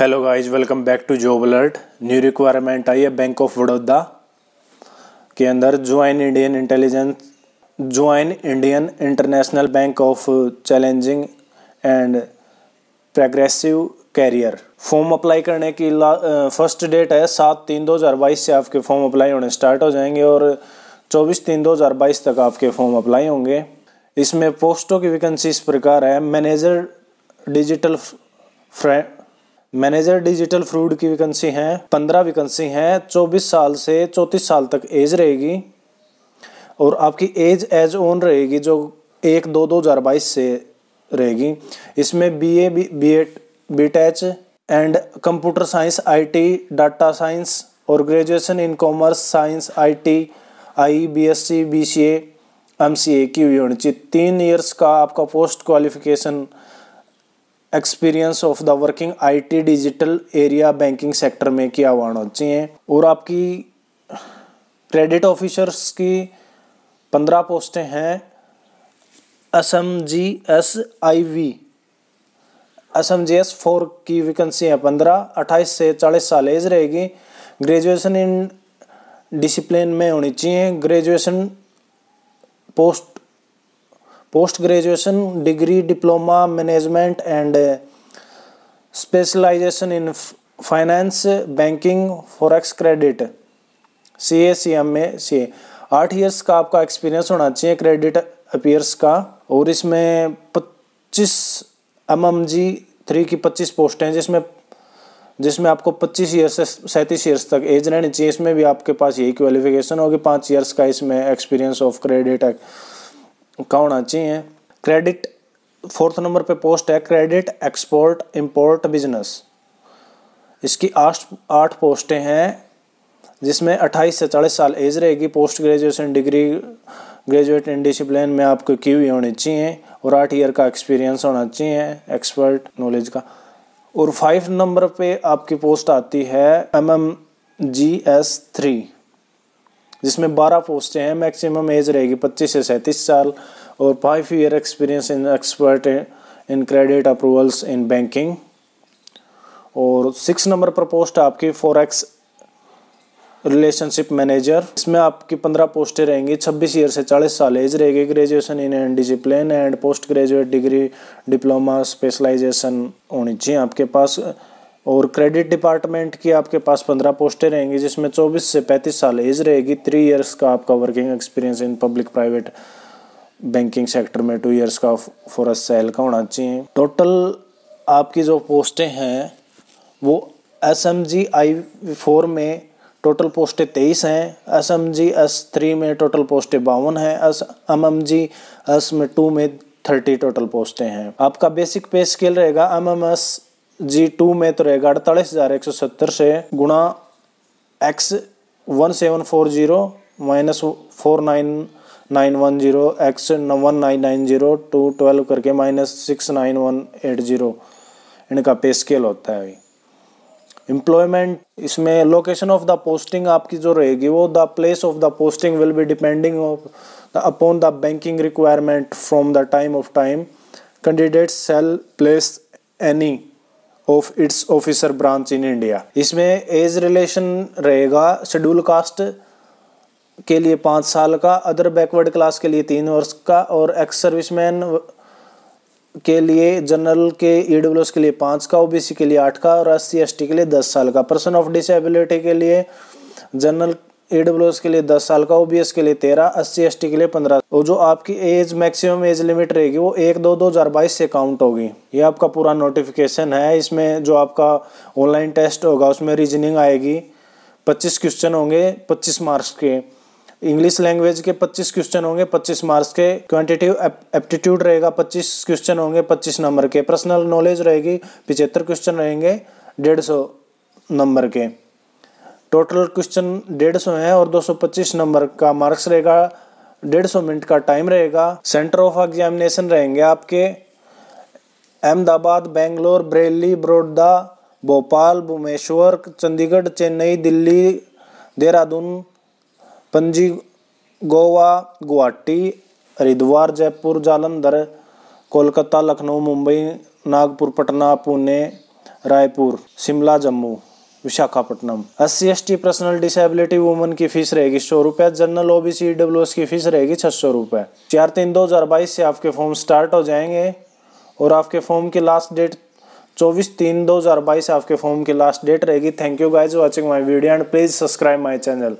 hello guys welcome back to job alert new requirement आई है bank of Baroda के अंदर join Indian intelligence join Indian international bank of challenging and progressive career form apply करने की first date है सात तीन दो हज़ार बाईस से आपके फॉर्म अप्लाई होने स्टार्ट हो जाएंगे और चौबीस तीन दो हज़ार बाईस तक आपके फॉर्म अप्लाई होंगे इसमें पोस्टों की वैकेंसी इस प्रकार है manager digital friend manager digital fraud की वैकेंसी हैं पंद्रह वैकेंसी हैं चौबीस साल से चौंतीस साल तक एज रहेगी और आपकी एज एज ओन रहेगी जो एक दो दो हज़ार बाईस से रहेगी इसमें B A B Ed B Tech and computer science IT data science और graduation in commerce science IT I BSc BCA MCA की होनी चाहिए तीन ईयर्स का आपका post qualification experience of the working IT digital area banking sector में क्या होना चाहिए और आपकी क्रेडिट ऑफिसर्स की पंद्रह पोस्टें हैं S M G S I V S M G S four की वैकेंसी है पंद्रह अट्ठाईस से चालीस साल एज रहेगी ग्रेजुएशन इन डिसिप्लिन में होनी चाहिए graduation post post graduation degree diploma management and specialisation in finance banking forex credit C A C M A C A आठ ईयर्स का आपका एक्सपीरियंस होना चाहिए क्रेडिट अपीयर्स का और इसमें पच्चीस एम एम जी थ्री की पच्चीस पोस्ट हैं जिसमें जिसमें आपको पच्चीस ईयर से सैंतीस ईयर्स तक एज रहनी चाहिए इसमें भी आपके पास यही क्वालिफिकेशन होगी पाँच ईयर्स का इसमें एक्सपीरियंस ऑफ क्रेडिट का होना चाहिए क्रेडिट फोर्थ नंबर पे पोस्ट है क्रेडिट एक्सपोर्ट इंपोर्ट बिजनेस इसकी आठ आठ पोस्टें हैं जिसमें 28 से चालीस साल एज रहेगी post graduation degree graduate in discipline में आपको क्यू हुई होनी चाहिए और आठ ईयर का एक्सपीरियंस होना चाहिए एक्सपर्ट नॉलेज का और फाइव नंबर पे आपकी पोस्ट आती है M M G S three जिसमें 12 पोस्टें हैं मैक्सिमम एज रहेगी 25 से सैंतीस साल और five year experience in expert in credit approvals in banking और सिक्स नंबर पर पोस्ट आपकी फॉरेक्स रिलेशनशिप मैनेजर इसमें आपकी पंद्रह पोस्टें रहेंगी छब्बीस ईयर से चालीस साल एज रहेगी graduation in and discipline and post graduate degree diploma specialisation होनी चाहिए आपके पास और क्रेडिट डिपार्टमेंट की आपके पास पंद्रह पोस्टें रहेंगी जिसमें चौबीस से पैंतीस साल एज रहेगी थ्री इयर्स का आपका working experience in public private banking sector में टू इयर्स का फॉर सेल का होना चाहिए टोटल आपकी जो पोस्टें हैं वो S M G I four में टोटल पोस्टें तेईस हैं S M G S three में टोटल पोस्टें बावन हैं S M M G S में टू में थर्टी टोटल पोस्टें हैं आपका बेसिक पे स्केल रहेगा M M S G two में तो रहेगा अड़तालीस हज़ार एक सौ सत्तर से गुणा X one seven four zero minus four nine nine one zero X one nine nine zero two twelve करके minus six nine one eight zero इनका पे स्केल होता है एम्प्लॉयमेंट इसमें लोकेशन ऑफ द पोस्टिंग आपकी जो रहेगी वो the place of the posting will be depending of the upon the banking requirement from the time of time candidate sell place any of its officer branch in India इसमें age relation रहेगा schedule caste के लिए पाँच साल का other backward class के लिए तीन वर्ष का और एक्स सर्विसमैन के लिए जनरल के ई e के लिए पाँच का ओबीसी के लिए आठ का और एस सी के लिए दस साल का पर्सन ऑफ डिसेबिलिटी के लिए जनरल ए डब्ल्यू एस के लिए दस साल का ओ बी एस के लिए तेरह एस सी एस टी के लिए पंद्रह और जो आपकी एज मैक्सिमम एज लिमिट रहेगी वो एक दो दो हज़ार बाईस से काउंट होगी ये आपका पूरा नोटिफिकेशन है इसमें जो आपका ऑनलाइन टेस्ट होगा उसमें रीजनिंग आएगी पच्चीस क्वेश्चन होंगे पच्चीस मार्क्स के इंग्लिश लैंग्वेज के 25 क्वेश्चन होंगे 25 मार्क्स के क्वान्टिटिव एप्टीट्यूड रहेगा 25 क्वेश्चन होंगे 25 नंबर के पर्सनल नॉलेज रहेगी पिछहत्तर क्वेश्चन रहेंगे डेढ़ सौ नंबर के टोटल क्वेश्चन डेढ़ सौ है और दो सौ पच्चीस नंबर का मार्क्स रहेगा डेढ़ सौ मिनट का टाइम रहेगा सेंटर ऑफ एग्जामिनेशन रहेंगे आपके Ahmedabad Bangalore Bareilly Baroda Bhopal Bhubaneswar Chandigarh Chennai Delhi Dehradun Panji Goa Guwahati Haridwar Jaipur Jalandhar Kolkata Lucknow Mumbai Nagpur Patna Pune Raipur Shimla Jammu Visakhapatnam S T personal disability women की फीस रहेगी सौ रुपए जनरल ओबीसी डब्ल्यू की फीस रहेगी छह सौ रुपए चार तीन दो हजार बाईस से आपके फॉर्म स्टार्ट हो जाएंगे और आपके फॉर्म की लास्ट डेट चौबीस तीन दो हजार बाईस आपके फॉर्म की लास्ट डेट रहेगी thank you guys watching my video and please subscribe my channel